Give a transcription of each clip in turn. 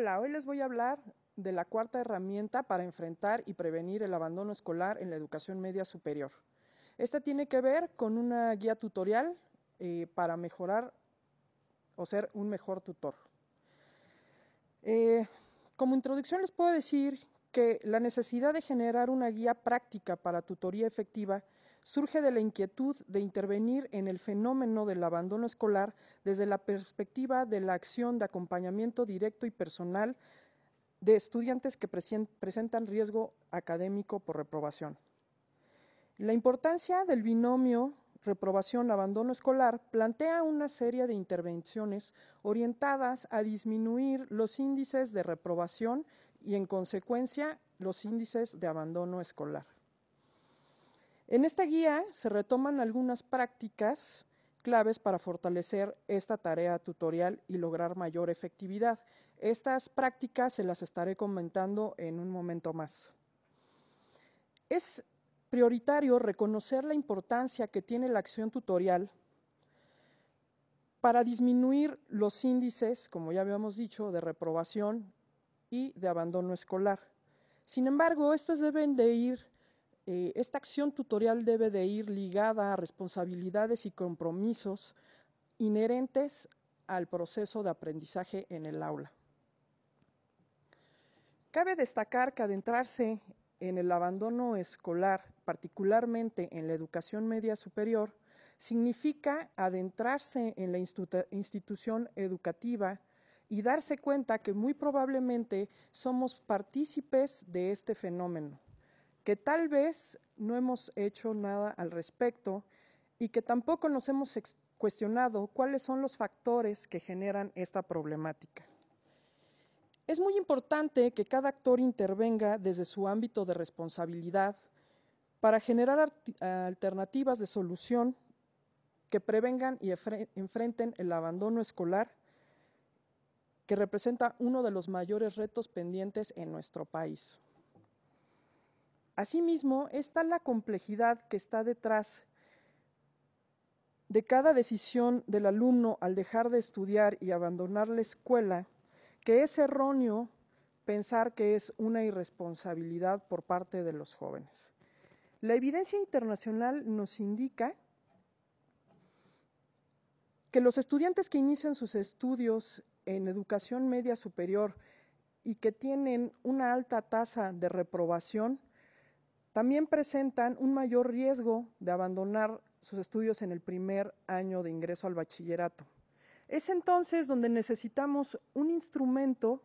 Hola, hoy les voy a hablar de la cuarta herramienta para enfrentar y prevenir el abandono escolar en la educación media superior. Esta tiene que ver con una guía tutorial eh, para mejorar o ser un mejor tutor. Eh, como introducción les puedo decir que la necesidad de generar una guía práctica para tutoría efectiva surge de la inquietud de intervenir en el fenómeno del abandono escolar desde la perspectiva de la acción de acompañamiento directo y personal de estudiantes que presentan riesgo académico por reprobación. La importancia del binomio reprobación-abandono escolar plantea una serie de intervenciones orientadas a disminuir los índices de reprobación y, en consecuencia, los índices de abandono escolar. En esta guía se retoman algunas prácticas claves para fortalecer esta tarea tutorial y lograr mayor efectividad. Estas prácticas se las estaré comentando en un momento más. Es prioritario reconocer la importancia que tiene la acción tutorial para disminuir los índices, como ya habíamos dicho, de reprobación y de abandono escolar. Sin embargo, estos deben de ir eh, esta acción tutorial debe de ir ligada a responsabilidades y compromisos inherentes al proceso de aprendizaje en el aula. Cabe destacar que adentrarse en el abandono escolar, particularmente en la educación media superior, significa adentrarse en la institución educativa y darse cuenta que muy probablemente somos partícipes de este fenómeno que tal vez no hemos hecho nada al respecto y que tampoco nos hemos cuestionado cuáles son los factores que generan esta problemática. Es muy importante que cada actor intervenga desde su ámbito de responsabilidad para generar alternativas de solución que prevengan y enfrenten el abandono escolar, que representa uno de los mayores retos pendientes en nuestro país. Asimismo, está la complejidad que está detrás de cada decisión del alumno al dejar de estudiar y abandonar la escuela, que es erróneo pensar que es una irresponsabilidad por parte de los jóvenes. La evidencia internacional nos indica que los estudiantes que inician sus estudios en educación media superior y que tienen una alta tasa de reprobación también presentan un mayor riesgo de abandonar sus estudios en el primer año de ingreso al bachillerato. Es entonces donde necesitamos un instrumento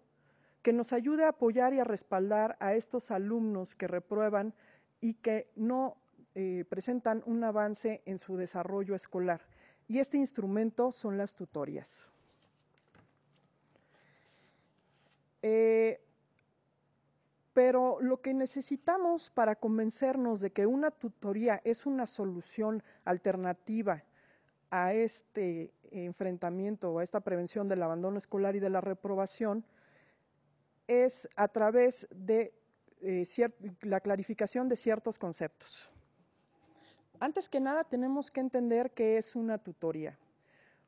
que nos ayude a apoyar y a respaldar a estos alumnos que reprueban y que no eh, presentan un avance en su desarrollo escolar. Y este instrumento son las tutorías. Eh, pero lo que necesitamos para convencernos de que una tutoría es una solución alternativa a este enfrentamiento o a esta prevención del abandono escolar y de la reprobación es a través de eh, la clarificación de ciertos conceptos. Antes que nada tenemos que entender qué es una tutoría.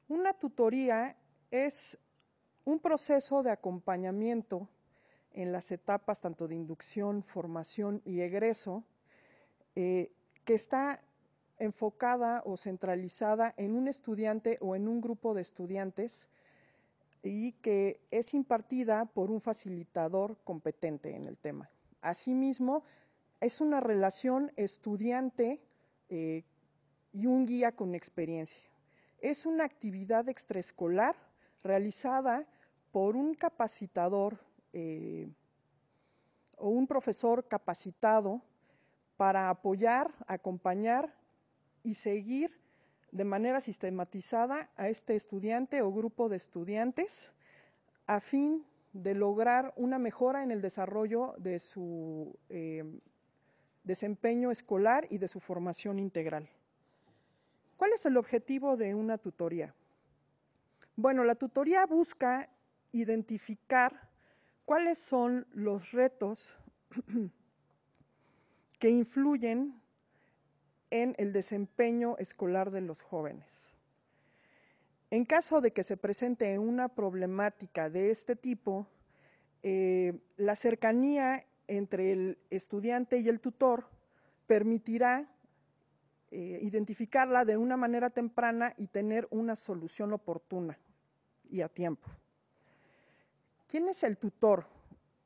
Una tutoría es un proceso de acompañamiento en las etapas tanto de inducción, formación y egreso, eh, que está enfocada o centralizada en un estudiante o en un grupo de estudiantes y que es impartida por un facilitador competente en el tema. Asimismo, es una relación estudiante eh, y un guía con experiencia. Es una actividad extraescolar realizada por un capacitador eh, o un profesor capacitado para apoyar, acompañar y seguir de manera sistematizada a este estudiante o grupo de estudiantes a fin de lograr una mejora en el desarrollo de su eh, desempeño escolar y de su formación integral. ¿Cuál es el objetivo de una tutoría? Bueno, la tutoría busca identificar ¿Cuáles son los retos que influyen en el desempeño escolar de los jóvenes? En caso de que se presente una problemática de este tipo, eh, la cercanía entre el estudiante y el tutor permitirá eh, identificarla de una manera temprana y tener una solución oportuna y a tiempo. ¿Quién es el tutor?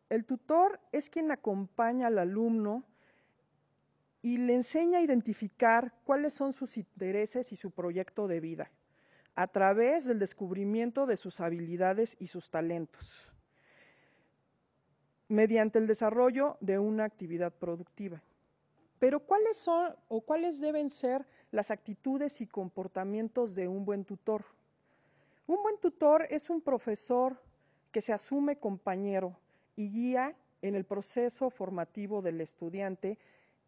El tutor es quien acompaña al alumno y le enseña a identificar cuáles son sus intereses y su proyecto de vida a través del descubrimiento de sus habilidades y sus talentos, mediante el desarrollo de una actividad productiva. Pero ¿cuáles son o cuáles deben ser las actitudes y comportamientos de un buen tutor? Un buen tutor es un profesor que se asume compañero y guía en el proceso formativo del estudiante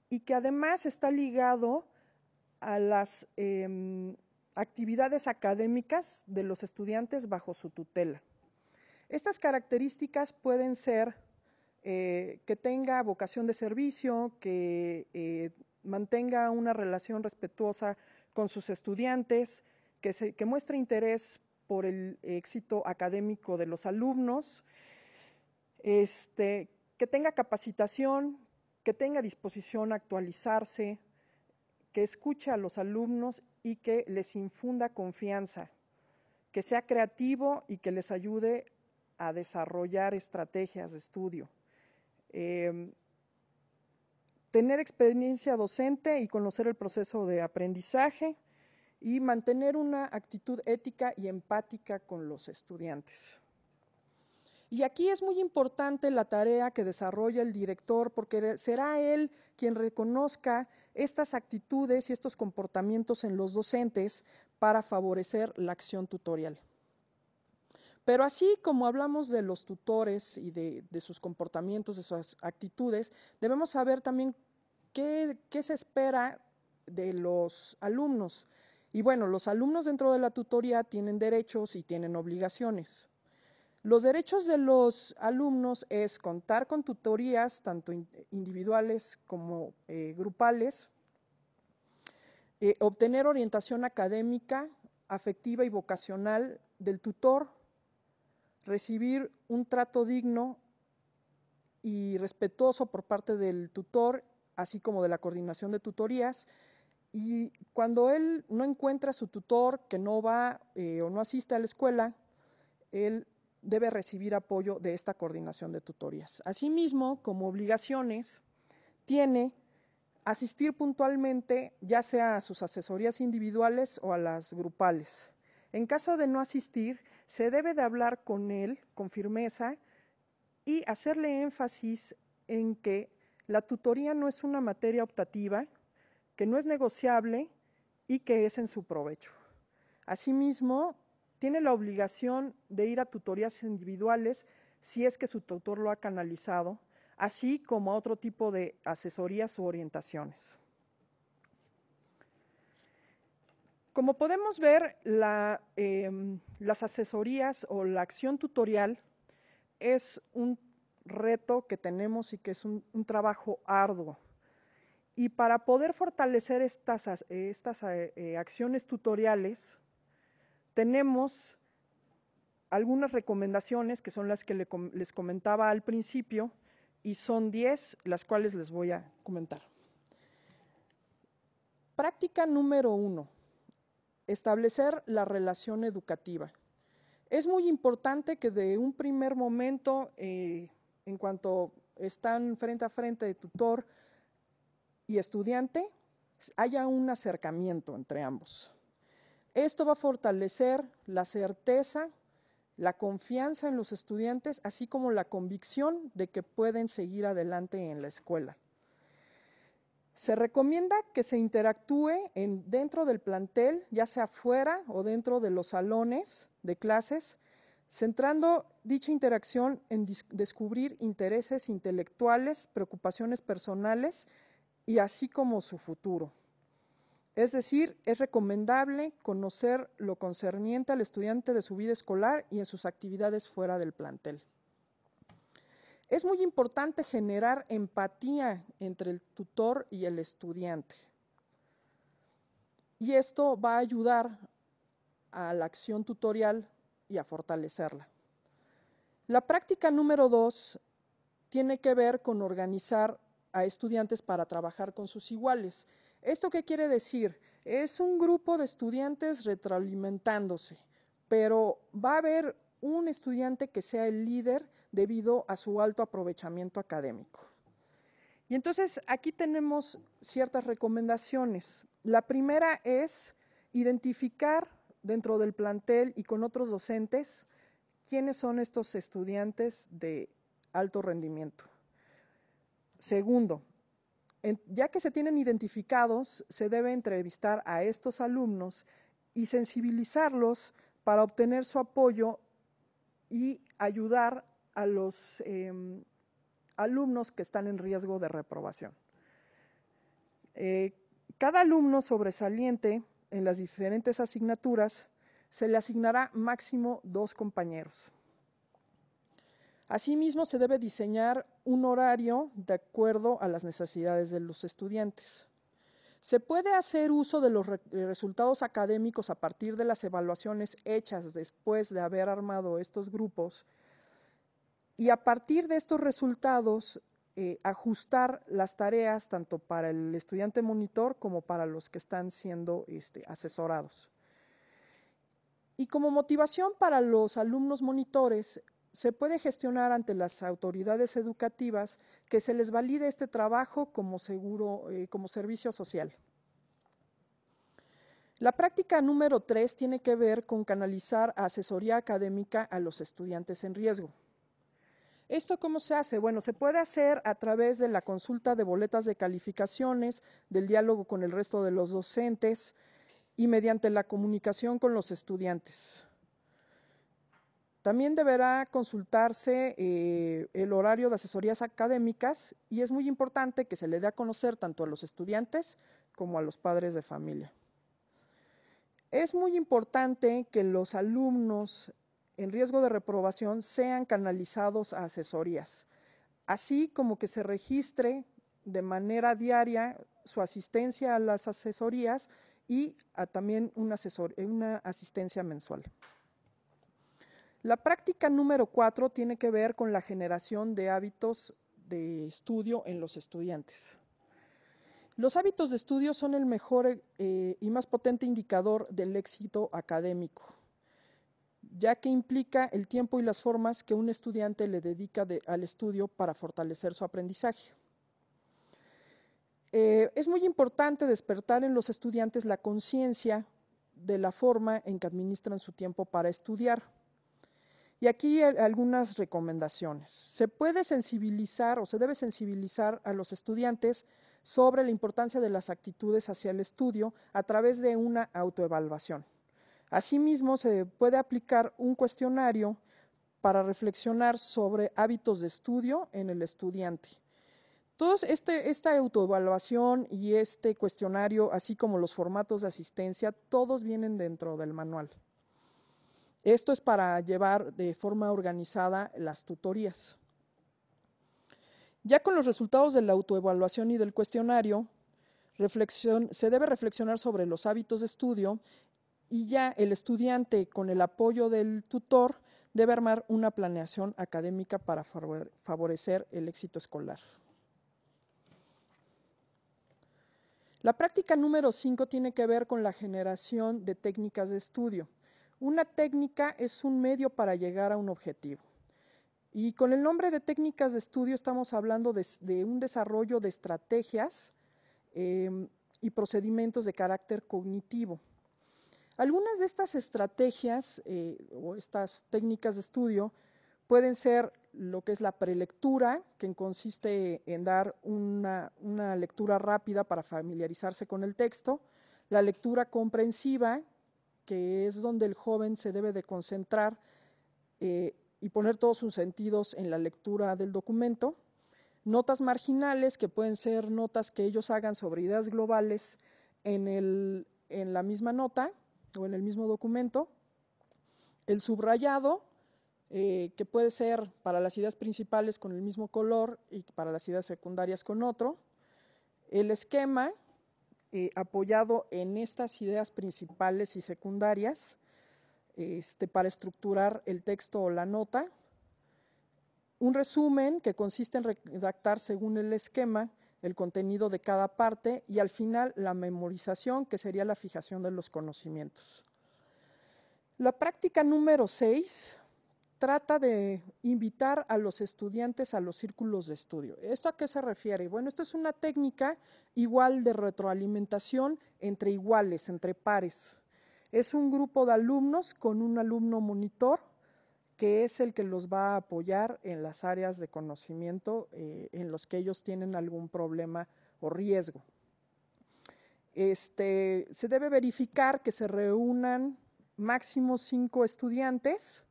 y que además está ligado a las em, actividades académicas de los estudiantes bajo su tutela. Estas características pueden ser eh, que tenga vocación de servicio, que eh, mantenga una relación respetuosa con sus estudiantes, que, que muestre interés por el éxito académico de los alumnos, este, que tenga capacitación, que tenga disposición a actualizarse, que escuche a los alumnos y que les infunda confianza, que sea creativo y que les ayude a desarrollar estrategias de estudio. Em, tener experiencia docente y conocer el proceso de aprendizaje, y mantener una actitud ética y empática con los estudiantes. Y aquí es muy importante la tarea que desarrolla el director porque será él quien reconozca estas actitudes y estos comportamientos en los docentes para favorecer la acción tutorial. Pero así como hablamos de los tutores y de, sus comportamientos, de sus actitudes, debemos saber también qué se espera de los alumnos. Y bueno, los alumnos dentro de la tutoría tienen derechos y tienen obligaciones. Los derechos de los alumnos es contar con tutorías, tanto individuales como eh, grupales, eh, obtener orientación académica, afectiva y vocacional del tutor, recibir un trato digno y respetuoso por parte del tutor, así como de la coordinación de tutorías, y cuando él no encuentra a su tutor, que no va eh, o no asiste a la escuela, él debe recibir apoyo de esta coordinación de tutorías. Asimismo, como obligaciones, tiene asistir puntualmente, ya sea a sus asesorías individuales o a las grupales. En caso de no asistir, se debe de hablar con él con firmeza y hacerle énfasis en que la tutoría no es una materia optativa, que no es negociable y que es en su provecho. Asimismo, tiene la obligación de ir a tutorías individuales si es que su tutor lo ha canalizado, así como a otro tipo de asesorías u orientaciones. Como podemos ver, em, las asesorías o la acción tutorial es un reto que tenemos y que es un trabajo arduo. Y para poder fortalecer estas, eh, eh, acciones tutoriales, tenemos algunas recomendaciones que son las que les comentaba al principio y son 10, las cuales les voy a comentar. Práctica número uno, establecer la relación educativa. Es muy importante que de un primer momento, eh, en cuanto están frente a frente de tutor, y estudiante haya un acercamiento entre ambos. Esto va a fortalecer la certeza, la confianza en los estudiantes, así como la convicción de que pueden seguir adelante en la escuela. Se recomienda que se interactúe en, dentro del plantel, ya sea fuera o dentro de los salones de clases, centrando dicha interacción en descubrir intereses intelectuales, preocupaciones personales, y así como su futuro. Es decir, es recomendable conocer lo concerniente al estudiante de su vida escolar y en sus actividades fuera del plantel. Es muy importante generar empatía entre el tutor y el estudiante. Y esto va a ayudar a la acción tutorial y a fortalecerla. La práctica número dos tiene que ver con organizar a estudiantes para trabajar con sus iguales. ¿Esto qué quiere decir? Es un grupo de estudiantes retroalimentándose, pero va a haber un estudiante que sea el líder debido a su alto aprovechamiento académico. Y entonces aquí tenemos ciertas recomendaciones. La primera es identificar dentro del plantel y con otros docentes quiénes son estos estudiantes de alto rendimiento. Segundo, ya que se tienen identificados, se debe entrevistar a estos alumnos y sensibilizarlos para obtener su apoyo y ayudar a los em, alumnos que están en riesgo de reprobación. Eh, cada alumno sobresaliente en las diferentes asignaturas se le asignará máximo dos compañeros. Asimismo, se debe diseñar un horario de acuerdo a las necesidades de los estudiantes. Se puede hacer uso de los eh, resultados académicos a partir de las evaluaciones hechas después de haber armado estos grupos y a partir de estos resultados eh, ajustar las tareas tanto para el estudiante monitor como para los que están siendo este, asesorados. Y como motivación para los alumnos monitores, se puede gestionar ante las autoridades educativas que se les valide este trabajo como seguro, eh, como servicio social. La práctica número tres tiene que ver con canalizar asesoría académica a los estudiantes en riesgo. ¿Esto cómo se hace? Bueno, se puede hacer a través de la consulta de boletas de calificaciones, del diálogo con el resto de los docentes y mediante la comunicación con los estudiantes. También deberá consultarse eh, el horario de asesorías académicas y es muy importante que se le dé a conocer tanto a los estudiantes como a los padres de familia. Es muy importante que los alumnos en riesgo de reprobación sean canalizados a asesorías, así como que se registre de manera diaria su asistencia a las asesorías y también una asistencia mensual. La práctica número cuatro tiene que ver con la generación de hábitos de estudio en los estudiantes. Los hábitos de estudio son el mejor eh, y más potente indicador del éxito académico, ya que implica el tiempo y las formas que un estudiante le dedica al estudio para fortalecer su aprendizaje. Eh, es muy importante despertar en los estudiantes la conciencia de la forma en que administran su tiempo para estudiar y aquí algunas recomendaciones. Se puede sensibilizar o se debe sensibilizar a los estudiantes sobre la importancia de las actitudes hacia el estudio a través de una autoevaluación. Asimismo, se puede aplicar un cuestionario para reflexionar sobre hábitos de estudio en el estudiante. Todos este, esta autoevaluación y este cuestionario, así como los formatos de asistencia, todos vienen dentro del manual. Esto es para llevar de forma organizada las tutorías. Ya con los resultados de la autoevaluación y del cuestionario, se debe reflexionar sobre los hábitos de estudio y ya el estudiante, con el apoyo del tutor, debe armar una planeación académica para favorecer el éxito escolar. La práctica número 5 tiene que ver con la generación de técnicas de estudio. Una técnica es un medio para llegar a un objetivo. Y con el nombre de técnicas de estudio estamos hablando de, un desarrollo de estrategias em, y procedimientos de carácter cognitivo. Algunas de estas estrategias eh, o estas técnicas de estudio pueden ser lo que es la prelectura, que consiste en dar una, lectura rápida para familiarizarse con el texto, la lectura comprensiva, que es donde el joven se debe de concentrar eh, y poner todos sus sentidos en la lectura del documento. Notas marginales, que pueden ser notas que ellos hagan sobre ideas globales en, la misma nota o en el mismo documento. El subrayado, eh, que puede ser para las ideas principales con el mismo color y para las ideas secundarias con otro. El esquema, eh, apoyado en estas ideas principales y secundarias este, para estructurar el texto o la nota. Un resumen que consiste en redactar según el esquema el contenido de cada parte y al final la memorización, que sería la fijación de los conocimientos. La práctica número 6 trata de invitar a los estudiantes a los círculos de estudio. ¿Esto a qué se refiere? Bueno, esto es una técnica igual de retroalimentación entre iguales, entre pares. Es un grupo de alumnos con un alumno monitor que es el que los va a apoyar en las áreas de conocimiento eh, en los que ellos tienen algún problema o riesgo. Este, se debe verificar que se reúnan máximo cinco estudiantes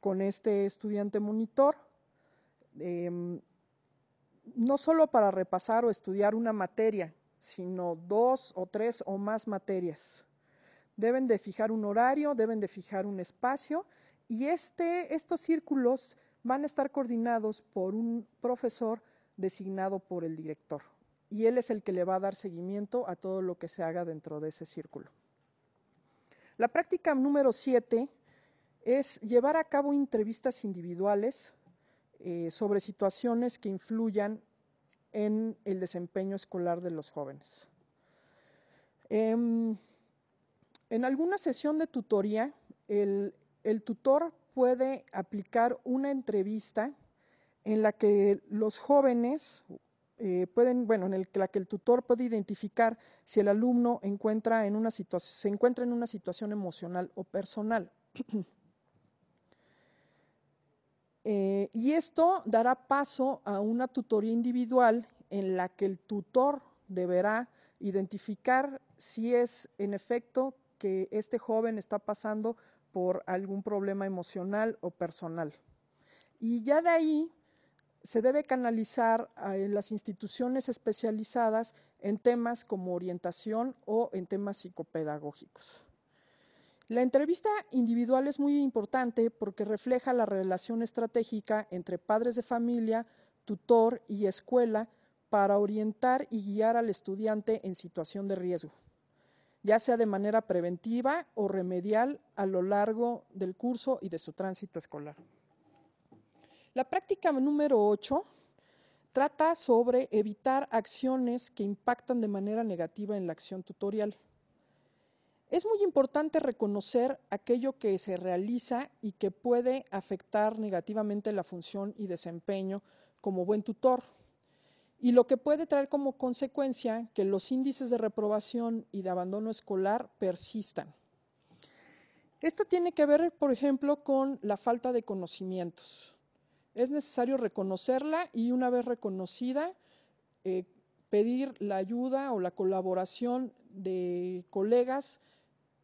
con este estudiante monitor, em, no solo para repasar o estudiar una materia, sino dos o tres o más materias. Deben de fijar un horario, deben de fijar un espacio y este, estos círculos van a estar coordinados por un profesor designado por el director y él es el que le va a dar seguimiento a todo lo que se haga dentro de ese círculo. La práctica número siete es llevar a cabo entrevistas individuales eh, sobre situaciones que influyan en el desempeño escolar de los jóvenes. Em, en alguna sesión de tutoría, el, tutor puede aplicar una entrevista en la que los jóvenes eh, pueden, bueno, en la que el tutor puede identificar si el alumno se encuentra en una situación emocional o personal. Eh, y esto dará paso a una tutoría individual en la que el tutor deberá identificar si es en efecto que este joven está pasando por algún problema emocional o personal. Y ya de ahí se debe canalizar a las instituciones especializadas en temas como orientación o en temas psicopedagógicos. La entrevista individual es muy importante porque refleja la relación estratégica entre padres de familia, tutor y escuela para orientar y guiar al estudiante en situación de riesgo, ya sea de manera preventiva o remedial a lo largo del curso y de su tránsito escolar. La práctica número 8 trata sobre evitar acciones que impactan de manera negativa en la acción tutorial. Es muy importante reconocer aquello que se realiza y que puede afectar negativamente la función y desempeño como buen tutor, y lo que puede traer como consecuencia que los índices de reprobación y de abandono escolar persistan. Esto tiene que ver, por ejemplo, con la falta de conocimientos. Es necesario reconocerla y una vez reconocida, eh, pedir la ayuda o la colaboración de colegas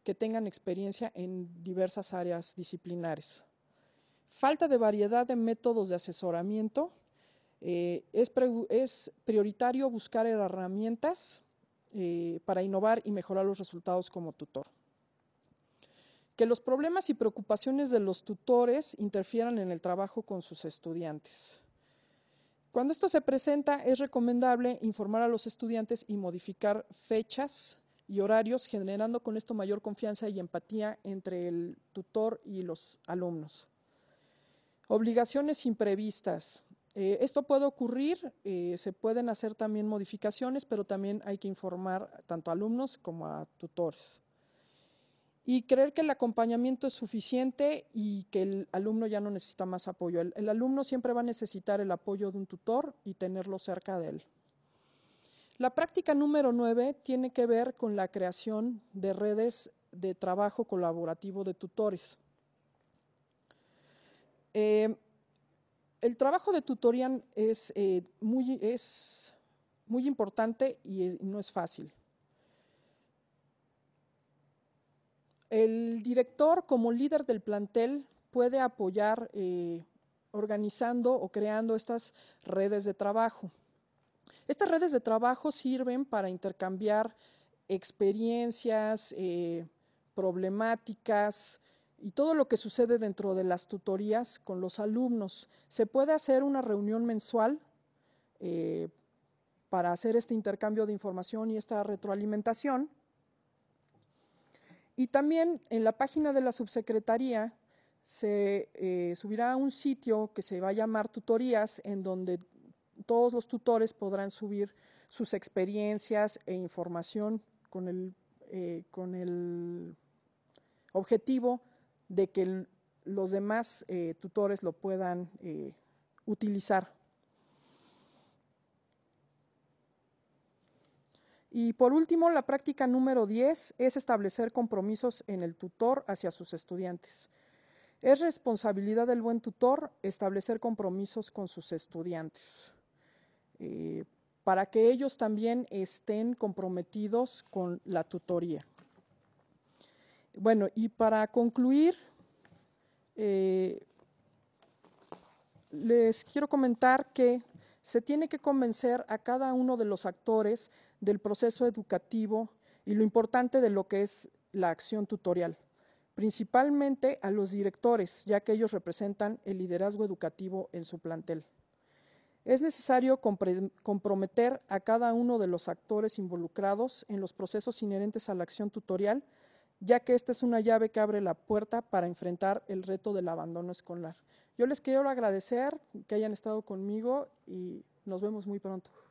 que tengan experiencia en diversas áreas disciplinares. Falta de variedad de métodos de asesoramiento. Eh, es, prioritario buscar herramientas eh, para innovar y mejorar los resultados como tutor. Que los problemas y preocupaciones de los tutores interfieran en el trabajo con sus estudiantes. Cuando esto se presenta, es recomendable informar a los estudiantes y modificar fechas y horarios, generando con esto mayor confianza y empatía entre el tutor y los alumnos. Obligaciones imprevistas. Eh, esto puede ocurrir, eh, se pueden hacer también modificaciones, pero también hay que informar tanto a alumnos como a tutores. Y creer que el acompañamiento es suficiente y que el alumno ya no necesita más apoyo. el alumno siempre va a necesitar el apoyo de un tutor y tenerlo cerca de él. La práctica número nueve tiene que ver con la creación de redes de trabajo colaborativo de tutores. Eh, el trabajo de tutorial es, eh, muy, importante y no es fácil. El director como líder del plantel puede apoyar eh, organizando o creando estas redes de trabajo. Estas redes de trabajo sirven para intercambiar experiencias, eh, problemáticas y todo lo que sucede dentro de las tutorías con los alumnos. Se puede hacer una reunión mensual eh, para hacer este intercambio de información y esta retroalimentación. Y también en la página de la subsecretaría se eh, subirá un sitio que se va a llamar tutorías, en donde todos los tutores podrán subir sus experiencias e información con el, eh, objetivo de que los demás eh, tutores lo puedan eh, utilizar. Y por último, la práctica número 10 es establecer compromisos en el tutor hacia sus estudiantes. Es responsabilidad del buen tutor establecer compromisos con sus estudiantes. Eh, para que ellos también estén comprometidos con la tutoría. Bueno, y para concluir, eh, les quiero comentar que se tiene que convencer a cada uno de los actores del proceso educativo y lo importante de lo que es la acción tutorial, principalmente a los directores, ya que ellos representan el liderazgo educativo en su plantel. Es necesario comprometer a cada uno de los actores involucrados en los procesos inherentes a la acción tutorial, ya que esta es una llave que abre la puerta para enfrentar el reto del abandono escolar. Yo les quiero agradecer que hayan estado conmigo y nos vemos muy pronto.